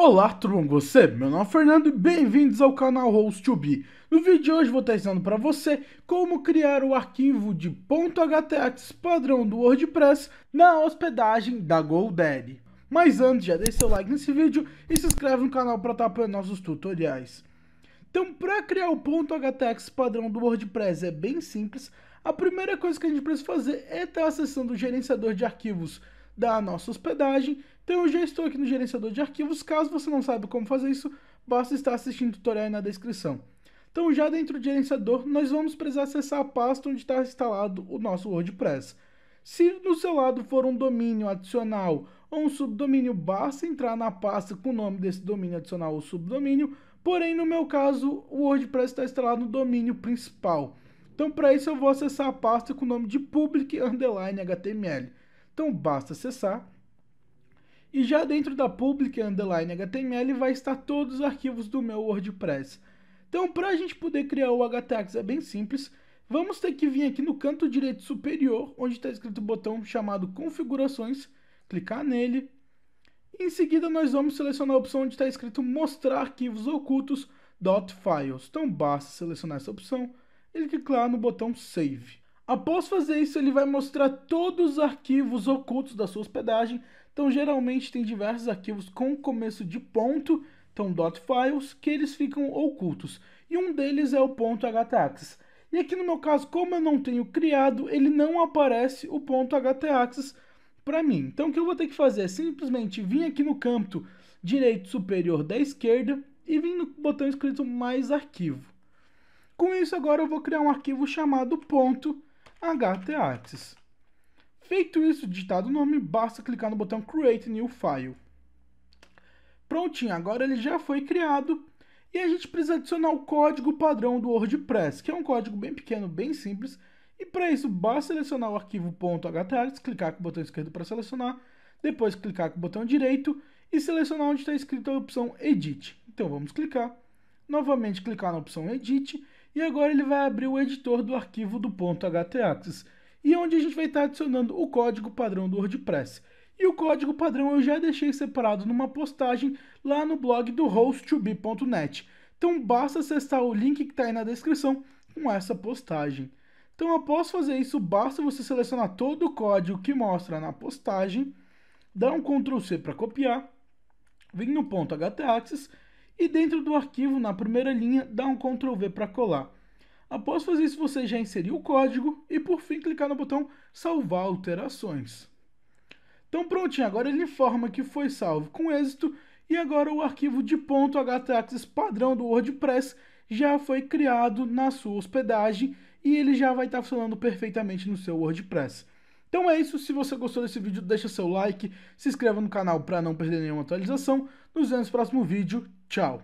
Olá, tudo bom com você? Meu nome é Fernando e bem-vindos ao canal Host2B. No vídeo de hoje vou estar ensinando para você como criar o arquivo de .htax padrão do WordPress na hospedagem da GoDaddy. Mas antes, já deixa seu like nesse vídeo e se inscreve no canal para estar apoiando nossos tutoriais. Então, para criar o .htax padrão do WordPress é bem simples. A primeira coisa que a gente precisa fazer é estar acessando o gerenciador de arquivos da nossa hospedagem. Então eu já estou aqui no gerenciador de arquivos. Caso você não saiba como fazer isso, basta estar assistindo o tutorial na descrição. Então já dentro do gerenciador, nós vamos precisar acessar a pasta onde está instalado o nosso WordPress. Se no seu lado for um domínio adicional ou um subdomínio, basta entrar na pasta com o nome desse domínio adicional ou subdomínio, porém no meu caso o WordPress está instalado no domínio principal. Então para isso eu vou acessar a pasta com o nome de public_html. Então basta acessar. E já dentro da public underline HTML vai estar todos os arquivos do meu WordPress. Então para a gente poder criar o htags é bem simples. Vamos ter que vir aqui no canto direito superior, onde está escrito o botão chamado configurações, clicar nele. Em seguida nós vamos selecionar a opção onde está escrito mostrar arquivos ocultos .files. Então basta selecionar essa opção e clicar no botão save. Após fazer isso, ele vai mostrar todos os arquivos ocultos da sua hospedagem. Então, geralmente tem diversos arquivos com começo de ponto, então .files, que eles ficam ocultos. E um deles é o ponto E aqui no meu caso, como eu não tenho criado, ele não aparece o ponto para mim. Então, o que eu vou ter que fazer é simplesmente vir aqui no canto direito superior da esquerda e vir no botão escrito mais arquivo. Com isso, agora eu vou criar um arquivo chamado ponto HT Axis. Feito isso, digitado o nome, basta clicar no botão Create New File. Prontinho, agora ele já foi criado e a gente precisa adicionar o código padrão do WordPress, que é um código bem pequeno, bem simples, e para isso basta selecionar o arquivo .htax, clicar com o botão esquerdo para selecionar, depois clicar com o botão direito e selecionar onde está escrita a opção Edit. Então vamos clicar, novamente clicar na opção Edit e agora ele vai abrir o editor do arquivo do .htaccess, e é onde a gente vai estar adicionando o código padrão do WordPress. E o código padrão eu já deixei separado numa postagem lá no blog do host2b.net. Então basta acessar o link que está aí na descrição com essa postagem. Então após fazer isso, basta você selecionar todo o código que mostra na postagem, dar um Ctrl+C para copiar, vir no ponto .htaccess e dentro do arquivo, na primeira linha, dá um Ctrl V para colar. Após fazer isso, você já inseriu o código e por fim clicar no botão salvar alterações. Então prontinho, agora ele informa que foi salvo com êxito e agora o arquivo de .htaccess padrão do WordPress já foi criado na sua hospedagem e ele já vai estar funcionando perfeitamente no seu WordPress. Então é isso, se você gostou desse vídeo, deixa seu like, se inscreva no canal para não perder nenhuma atualização. Nos vemos no próximo vídeo, tchau!